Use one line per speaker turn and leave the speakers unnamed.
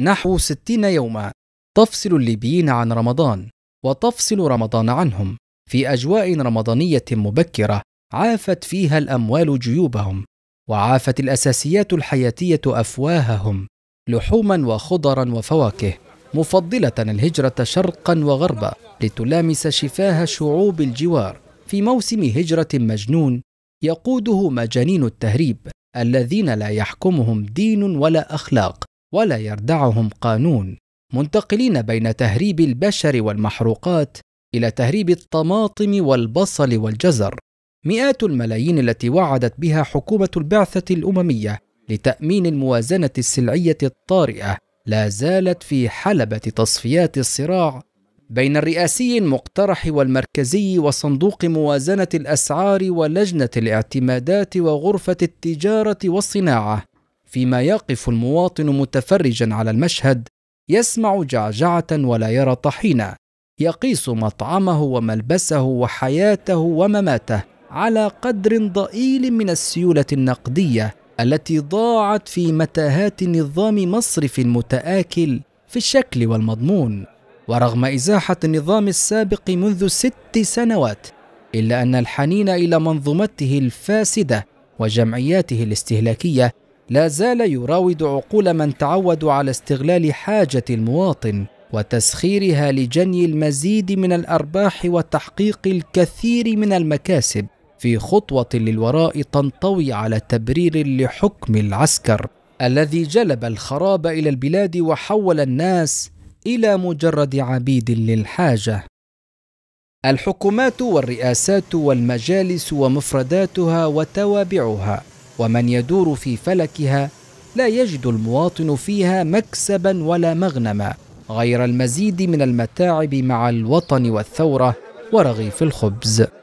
نحو ستين يوما تفصل الليبيين عن رمضان وتفصل رمضان عنهم في أجواء رمضانية مبكرة عافت فيها الأموال جيوبهم وعافت الأساسيات الحياتية أفواههم لحوما وخضرا وفواكه مفضلة الهجرة شرقا وغربا لتلامس شفاه شعوب الجوار في موسم هجرة مجنون يقوده مجانين التهريب الذين لا يحكمهم دين ولا أخلاق ولا يردعهم قانون منتقلين بين تهريب البشر والمحروقات الى تهريب الطماطم والبصل والجزر مئات الملايين التي وعدت بها حكومه البعثه الامميه لتامين الموازنه السلعيه الطارئه لا زالت في حلبه تصفيات الصراع بين الرئاسي المقترح والمركزي وصندوق موازنه الاسعار ولجنه الاعتمادات وغرفه التجاره والصناعه فيما يقف المواطن متفرجا على المشهد يسمع جعجعه ولا يرى طحينه يقيس مطعمه وملبسه وحياته ومماته على قدر ضئيل من السيوله النقديه التي ضاعت في متاهات نظام مصرف متآكل في الشكل والمضمون ورغم إزاحة النظام السابق منذ ست سنوات إلا أن الحنين إلى منظومته الفاسدة وجمعياته الاستهلاكية لا زال يراود عقول من تعودوا على استغلال حاجه المواطن وتسخيرها لجني المزيد من الارباح وتحقيق الكثير من المكاسب في خطوه للوراء تنطوي على تبرير لحكم العسكر الذي جلب الخراب الى البلاد وحول الناس الى مجرد عبيد للحاجه الحكومات والرئاسات والمجالس ومفرداتها وتوابعها ومن يدور في فلكها لا يجد المواطن فيها مكسبا ولا مغنما غير المزيد من المتاعب مع الوطن والثوره ورغيف الخبز